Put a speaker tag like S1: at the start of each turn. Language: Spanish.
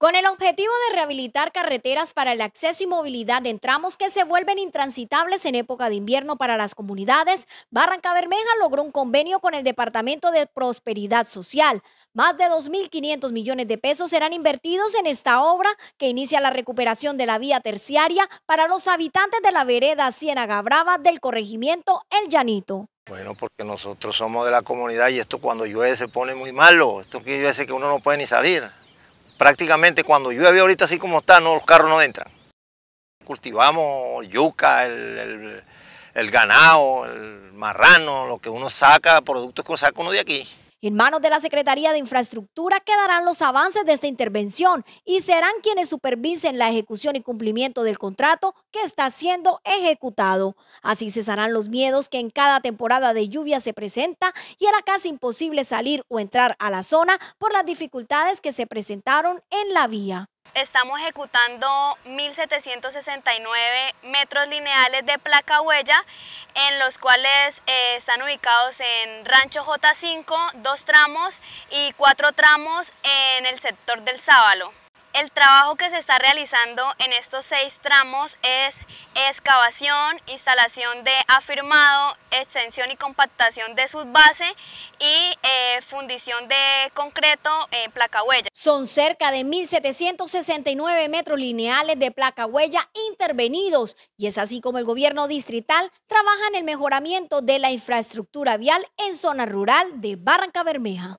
S1: Con el objetivo de rehabilitar carreteras para el acceso y movilidad de tramos que se vuelven intransitables en época de invierno para las comunidades, Barranca Bermeja logró un convenio con el Departamento de Prosperidad Social. Más de 2.500 millones de pesos serán invertidos en esta obra que inicia la recuperación de la vía terciaria para los habitantes de la vereda Ciénaga Brava del corregimiento El Llanito.
S2: Bueno, porque nosotros somos de la comunidad y esto cuando llueve se pone muy malo. Esto que llueve que uno no puede ni salir prácticamente cuando llueve ahorita así como está, no, los carros no entran. Cultivamos yuca, el, el, ganado, el marrano, lo que uno saca, productos que uno saca uno de aquí.
S1: En manos de la Secretaría de Infraestructura quedarán los avances de esta intervención y serán quienes supervisen la ejecución y cumplimiento del contrato que está siendo ejecutado. Así cesarán los miedos que en cada temporada de lluvia se presenta y era casi imposible salir o entrar a la zona por las dificultades que se presentaron en la vía
S3: estamos ejecutando 1.769 metros lineales de placa huella, en los cuales eh, están ubicados en Rancho J5, dos tramos y cuatro tramos en el sector del Sábalo. El trabajo que se está realizando en estos seis tramos es excavación, instalación de afirmado, extensión y compactación de subbase y eh, fundición de concreto en placa huella.
S1: Son cerca de 1.769 metros lineales de placa huella intervenidos y es así como el gobierno distrital trabaja en el mejoramiento de la infraestructura vial en zona rural de Barranca Bermeja.